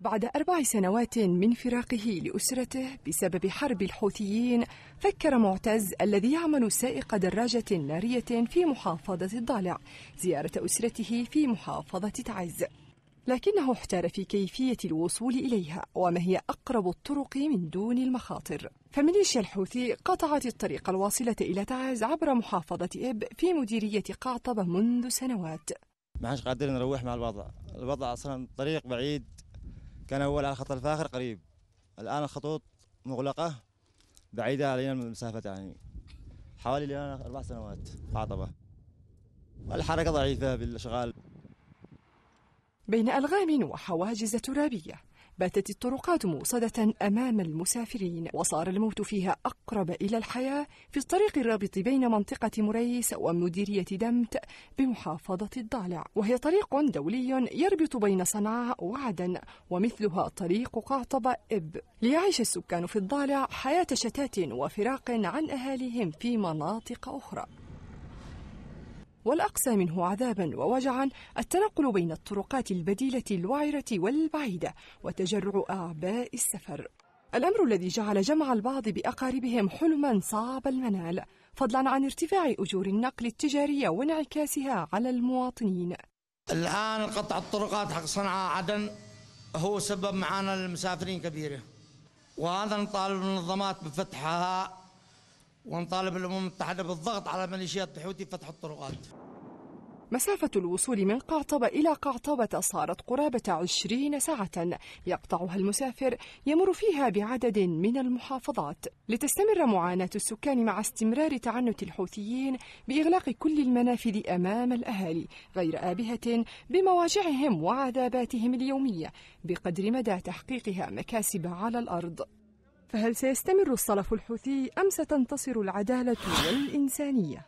بعد أربع سنوات من فراقه لأسرته بسبب حرب الحوثيين فكر معتز الذي يعمل سائق دراجة نارية في محافظة الضالع زيارة أسرته في محافظة تعز لكنه احتار في كيفية الوصول إليها وما هي أقرب الطرق من دون المخاطر فميليشيا الحوثي قطعت الطريق الواصلة إلى تعز عبر محافظة إب في مديرية قعطبة منذ سنوات ما قادرين نروح مع الوضع الوضع أصلا الطريق بعيد كان أول على الخط الفاخر قريب الآن الخطوط مغلقة بعيدة علينا المسافة يعني حوالي لنا أربع سنوات عطبة الحركة ضعيفة بالأشغال بين ألغام وحواجز ترابية باتت الطرقات موصدة أمام المسافرين وصار الموت فيها أقرب إلى الحياة في الطريق الرابط بين منطقة مريس ومديرية دمت بمحافظة الضالع وهي طريق دولي يربط بين صنعاء وعدن ومثلها طريق قعطبة إب ليعيش السكان في الضالع حياة شتات وفراق عن أهاليهم في مناطق أخرى والأقسى منه عذابا ووجعا التنقل بين الطرقات البديلة الوعرة والبعيدة وتجرع أعباء السفر الأمر الذي جعل جمع البعض بأقاربهم حلما صعب المنال فضلا عن ارتفاع أجور النقل التجارية وانعكاسها على المواطنين الآن قطع الطرقات حق صنعاء عدن هو سبب معانا للمسافرين كبيرة وهذا نطالب المنظمات بفتحها ونطالب الامم المتحده بالضغط على ميليشيات الحوثي فتح الطرقات مسافة الوصول من قعطبة إلى قعطبة صارت قرابة عشرين ساعة يقطعها المسافر يمر فيها بعدد من المحافظات لتستمر معاناة السكان مع استمرار تعنت الحوثيين بإغلاق كل المنافذ أمام الأهالي غير آبهة بمواجعهم وعذاباتهم اليومية بقدر مدى تحقيقها مكاسب على الأرض فهل سيستمر الصلف الحوثي أم ستنتصر العدالة والإنسانية؟